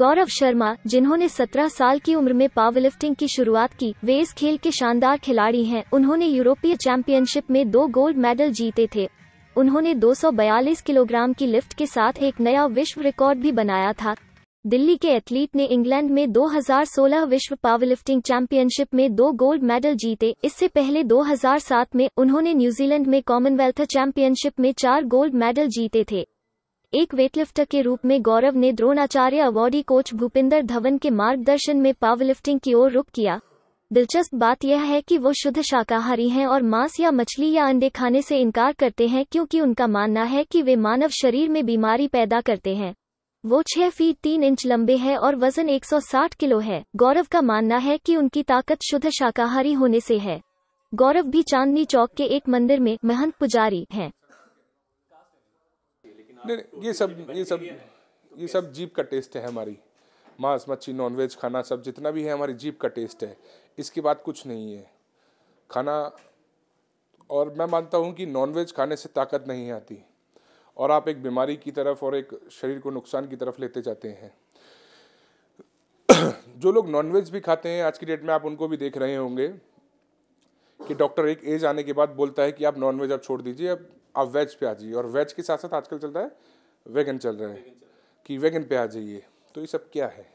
गौरव शर्मा जिन्होंने 17 साल की उम्र में पावरलिफ्टिंग की शुरुआत की वे इस खेल के शानदार खिलाड़ी हैं उन्होंने यूरोपीय चैंपियनशिप में दो गोल्ड मेडल जीते थे उन्होंने 242 किलोग्राम की लिफ्ट के साथ एक नया विश्व रिकॉर्ड भी बनाया था दिल्ली के एथलीट ने इंग्लैंड में 2016 विश्व पावरलिफ्टिंग चैंपियनशिप में दो गोल्ड मेडल जीते इससे पहले 2007 में उन्होंने न्यूजीलैंड में कॉमनवेल्थ चैंपियनशिप में चार गोल्ड मेडल जीते थे एक वेटलिफ्टर के रूप में गौरव ने द्रोणाचार्य अवार्डी कोच भूपिंदर धवन के मार्गदर्शन में पावरलिफ्टिंग की ओर रुख किया दिलचस्प बात यह है कि वो शुद्ध शाकाहारी हैं और मांस या मछली या अंडे खाने से इनकार करते हैं क्योंकि उनका मानना है कि वे मानव शरीर में बीमारी पैदा करते हैं वो छह फीट तीन इंच लंबे है और वजन 160 किलो है गौरव का मानना है कि उनकी ताकत शुद्ध शाकाहारी होने से है गौरव भी चांदनी चौक के एक मंदिर में महंत पुजारी हैं नहीं ये सब ये सब ये सब जीप का टेस्ट है हमारी मांस मच्छी नॉनवेज खाना सब जितना भी है हमारी जीप का टेस्ट है इसके बाद कुछ नहीं है खाना और मैं मानता हूँ कि नॉनवेज खाने से ताकत नहीं आती और आप एक बीमारी की तरफ और एक शरीर को नुकसान की तरफ लेते जाते हैं जो लोग नॉनवेज भी खाते हैं आज की डेट में आप उनको भी देख रहे होंगे कि डॉक्टर एक एज आने के बाद बोलता है कि आप नॉनवेज आप छोड़ दीजिए अब अब वेज पे आ जाइए और वेज के साथ साथ आजकल चल रहा है वेगन चल रहा है कि वेगन पे आ जाइए तो ये सब क्या है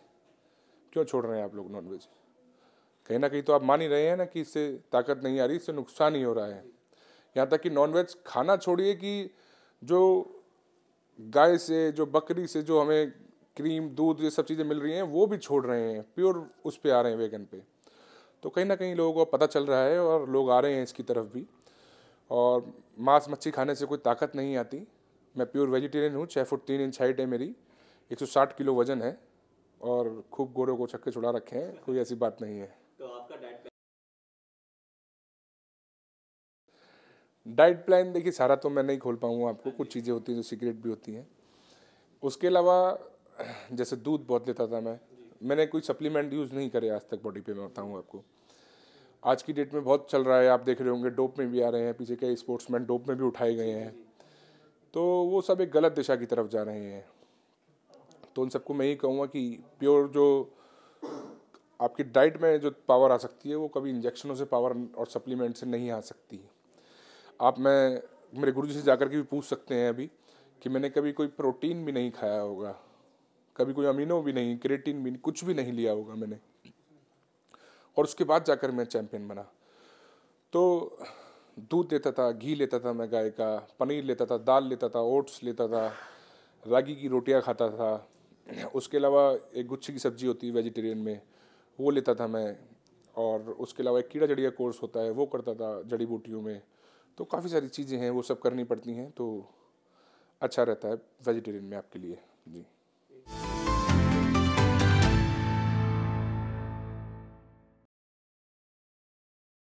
क्यों छोड़ रहे हैं आप लोग नॉन वेज कहीं ना कहीं तो आप मान ही रहे हैं ना कि इससे ताकत नहीं आ रही इससे नुकसान ही हो रहा है यहाँ तक कि नॉन वेज खाना छोड़िए कि जो गाय से जो बकरी से जो हमें क्रीम दूध ये सब चीज़ें मिल रही हैं वो भी छोड़ रहे हैं प्योर उस पर आ रहे हैं वेगन पे तो कहीं ना कहीं लोगों को पता चल रहा है और लोग आ रहे हैं इसकी तरफ भी और मांस मच्छी खाने से कोई ताकत नहीं आती मैं प्योर वेजिटेरियन हूँ छः फुट तीन इंच हाइट है मेरी 160 किलो वजन है और खूब गोरे को छक्के छुड़ा रखे हैं कोई ऐसी बात नहीं है तो आपका डाइट डाइट प्लान देखिए सारा तो मैं नहीं खोल पाऊँगा आपको कुछ चीज़ें होती हैं जो सीक्रेट भी होती हैं उसके अलावा जैसे दूध बहुत लेता था मैं मैंने कोई सप्लीमेंट यूज़ नहीं करे आज तक बॉडी पे मैं बताऊँ आपको आज की डेट में बहुत चल रहा है आप देख रहे होंगे डोप में भी आ रहे हैं पीछे कई स्पोर्ट्समैन डोप में भी उठाए गए हैं तो वो सब एक गलत दिशा की तरफ जा रहे हैं तो उन सबको मैं यही कहूँगा कि प्योर जो आपकी डाइट में जो पावर आ सकती है वो कभी इंजेक्शनों से पावर और सप्लीमेंट से नहीं आ सकती आप मैं मेरे गुरु जी से जाकर के भी पूछ सकते हैं अभी कि मैंने कभी कोई प्रोटीन भी नहीं खाया होगा कभी कोई अमीनो भी नहीं क्रेटिन भी नहीं कुछ भी नहीं लिया होगा मैंने और उसके बाद जाकर मैं चैम्पियन बना तो दूध लेता था घी लेता था मैं गाय का पनीर लेता था दाल लेता था ओट्स लेता था रागी की रोटियां खाता था उसके अलावा एक गुच्छे की सब्ज़ी होती है वेजिटेरियन में वो लेता था मैं और उसके अलावा एक कीड़ा जड़िया कोर्स होता है वो करता था जड़ी बूटियों में तो काफ़ी सारी चीज़ें हैं वो सब करनी पड़ती हैं तो अच्छा रहता है वेजिटेरियन में आपके लिए जी